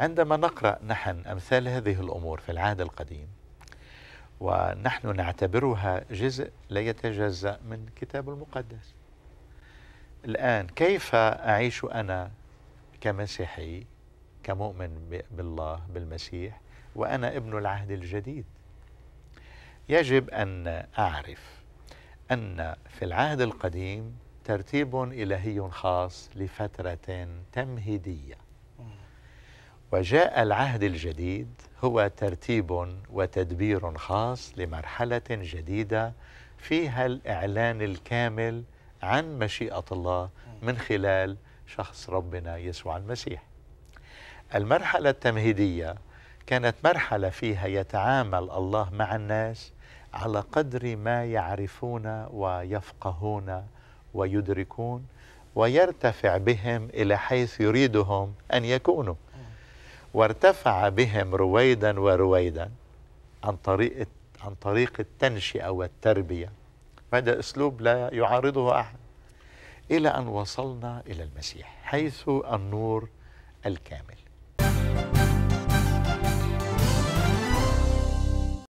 عندما نقرأ نحن أمثال هذه الأمور في العهد القديم ونحن نعتبرها جزء لا يتجزأ من كتاب المقدس الآن كيف أعيش أنا كمسيحي كمؤمن بالله بالمسيح وأنا ابن العهد الجديد يجب أن أعرف أن في العهد القديم ترتيب إلهي خاص لفترة تمهيدية وجاء العهد الجديد هو ترتيب وتدبير خاص لمرحله جديده فيها الاعلان الكامل عن مشيئه الله من خلال شخص ربنا يسوع المسيح. المرحله التمهيديه كانت مرحله فيها يتعامل الله مع الناس على قدر ما يعرفون ويفقهون ويدركون ويرتفع بهم الى حيث يريدهم ان يكونوا. وارتفع بهم رويدا ورويدا عن طريق عن طريق التنشئة والتربية هذا أسلوب لا يعارضه أحد إلى أن وصلنا إلى المسيح حيث النور الكامل